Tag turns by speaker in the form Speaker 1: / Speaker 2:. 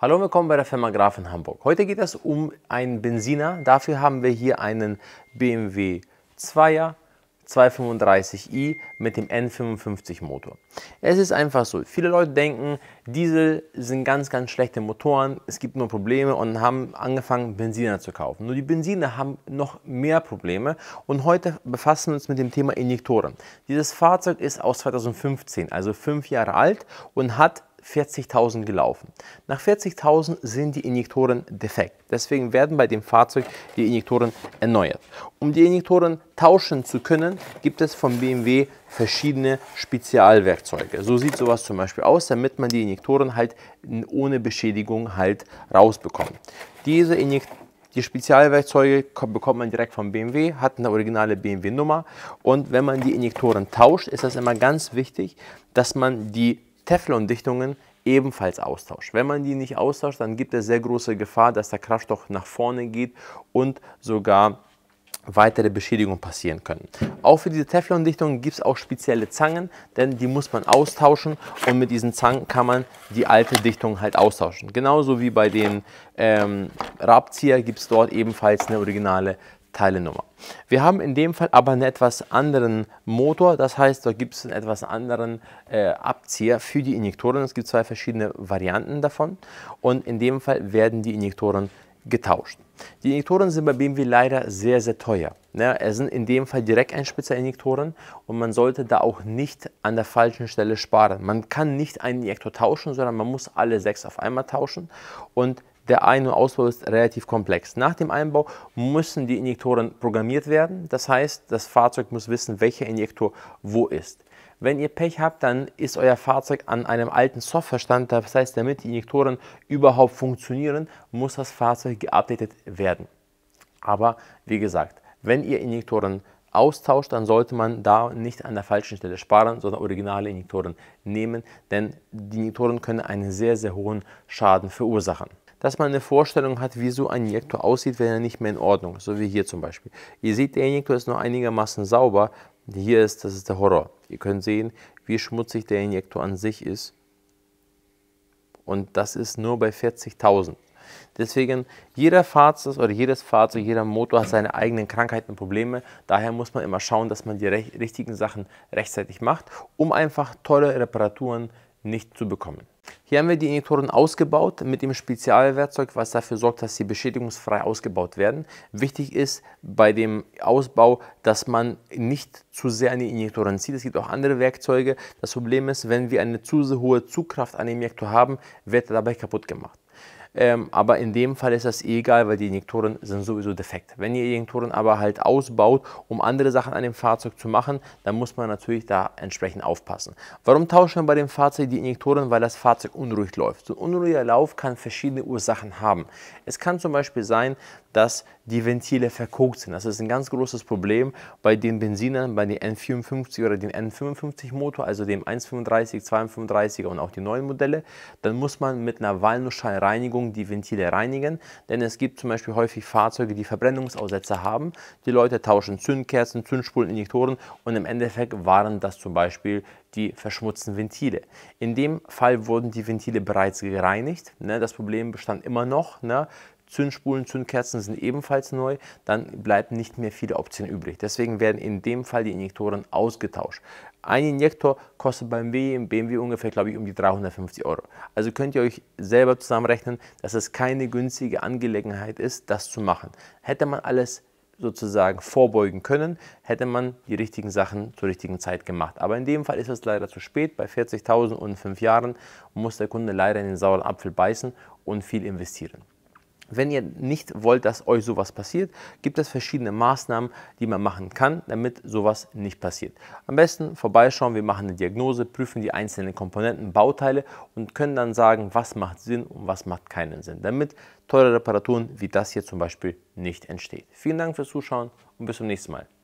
Speaker 1: Hallo und willkommen bei der Firma Graf in Hamburg. Heute geht es um einen Benziner. Dafür haben wir hier einen BMW 2er 235i mit dem N55 Motor. Es ist einfach so, viele Leute denken, Diesel sind ganz, ganz schlechte Motoren, es gibt nur Probleme und haben angefangen, Benziner zu kaufen. Nur die Benziner haben noch mehr Probleme und heute befassen wir uns mit dem Thema Injektoren. Dieses Fahrzeug ist aus 2015, also fünf Jahre alt und hat 40.000 gelaufen. Nach 40.000 sind die Injektoren defekt. Deswegen werden bei dem Fahrzeug die Injektoren erneuert. Um die Injektoren tauschen zu können, gibt es von BMW verschiedene Spezialwerkzeuge. So sieht sowas zum Beispiel aus, damit man die Injektoren halt ohne Beschädigung halt rausbekommt. Diese Injektoren die Spezialwerkzeuge bekommt man direkt vom BMW, hat eine originale BMW-Nummer. Und wenn man die Injektoren tauscht, ist das immer ganz wichtig, dass man die Teflon-Dichtungen ebenfalls austauscht. Wenn man die nicht austauscht, dann gibt es sehr große Gefahr, dass der Kraftstoff nach vorne geht und sogar weitere Beschädigungen passieren können. Auch für diese Teflon-Dichtungen gibt es auch spezielle Zangen, denn die muss man austauschen und mit diesen Zangen kann man die alte Dichtung halt austauschen. Genauso wie bei den ähm, Rabzieher gibt es dort ebenfalls eine originale Teilenummer. Wir haben in dem Fall aber einen etwas anderen Motor, das heißt, da gibt es einen etwas anderen äh, Abzieher für die Injektoren. Es gibt zwei verschiedene Varianten davon und in dem Fall werden die Injektoren getauscht. Die Injektoren sind bei BMW leider sehr, sehr teuer. Ja, es sind in dem Fall Direkteinspitzer-Injektoren und man sollte da auch nicht an der falschen Stelle sparen. Man kann nicht einen Injektor tauschen, sondern man muss alle sechs auf einmal tauschen und der Ein- und Ausbau ist relativ komplex. Nach dem Einbau müssen die Injektoren programmiert werden. Das heißt, das Fahrzeug muss wissen, welcher Injektor wo ist. Wenn ihr Pech habt, dann ist euer Fahrzeug an einem alten Softwarestand. Das heißt, damit die Injektoren überhaupt funktionieren, muss das Fahrzeug geupdatet werden. Aber wie gesagt, wenn ihr Injektoren austauscht, dann sollte man da nicht an der falschen Stelle sparen, sondern originale Injektoren nehmen, denn die Injektoren können einen sehr, sehr hohen Schaden verursachen dass man eine Vorstellung hat, wie so ein Injektor aussieht, wenn er nicht mehr in Ordnung ist, so wie hier zum Beispiel. Ihr seht, der Injektor ist nur einigermaßen sauber, hier ist, das ist der Horror. Ihr könnt sehen, wie schmutzig der Injektor an sich ist. Und das ist nur bei 40.000. Deswegen, jeder Fahrzeug oder jedes Fahrzeug, jeder Motor hat seine eigenen Krankheiten und Probleme. Daher muss man immer schauen, dass man die richtigen Sachen rechtzeitig macht, um einfach tolle Reparaturen nicht zu bekommen. Hier haben wir die Injektoren ausgebaut mit dem Spezialwerkzeug, was dafür sorgt, dass sie beschädigungsfrei ausgebaut werden. Wichtig ist bei dem Ausbau, dass man nicht zu sehr an die Injektoren zieht. Es gibt auch andere Werkzeuge. Das Problem ist, wenn wir eine zu hohe Zugkraft an dem Injektor haben, wird er dabei kaputt gemacht. Ähm, aber in dem Fall ist das egal, weil die Injektoren sind sowieso defekt. Wenn ihr Injektoren aber halt ausbaut, um andere Sachen an dem Fahrzeug zu machen, dann muss man natürlich da entsprechend aufpassen. Warum tauschen wir bei dem Fahrzeug die Injektoren? Weil das Fahrzeug unruhig läuft. So ein unruhiger Lauf kann verschiedene Ursachen haben. Es kann zum Beispiel sein, dass die Ventile verkokt sind. Das ist ein ganz großes Problem bei den Benzinern, bei den N54 oder den N55 Motor, also dem 135, 235er und auch die neuen Modelle. Dann muss man mit einer Walnussschalreinigung Kollegen, die Ventile reinigen, denn es gibt zum Beispiel häufig Fahrzeuge, die Verbrennungsaussätze haben. Die Leute tauschen Zündkerzen, Zündspulen, Injektoren und im Endeffekt waren das zum Beispiel die verschmutzten Ventile. In dem Fall wurden die Ventile bereits gereinigt. Ne? Das Problem bestand immer noch. Ne? Zündspulen, Zündkerzen sind ebenfalls neu, dann bleiben nicht mehr viele Optionen übrig. Deswegen werden in dem Fall die Injektoren ausgetauscht. Ein Injektor kostet beim BMW ungefähr, glaube ich, um die 350 Euro. Also könnt ihr euch selber zusammenrechnen, dass es keine günstige Angelegenheit ist, das zu machen. Hätte man alles sozusagen vorbeugen können, hätte man die richtigen Sachen zur richtigen Zeit gemacht. Aber in dem Fall ist es leider zu spät. Bei 40.000 und 5 Jahren muss der Kunde leider in den sauren Apfel beißen und viel investieren. Wenn ihr nicht wollt, dass euch sowas passiert, gibt es verschiedene Maßnahmen, die man machen kann, damit sowas nicht passiert. Am besten vorbeischauen, wir machen eine Diagnose, prüfen die einzelnen Komponenten, Bauteile und können dann sagen, was macht Sinn und was macht keinen Sinn, damit teure Reparaturen wie das hier zum Beispiel nicht entstehen. Vielen Dank fürs Zuschauen und bis zum nächsten Mal.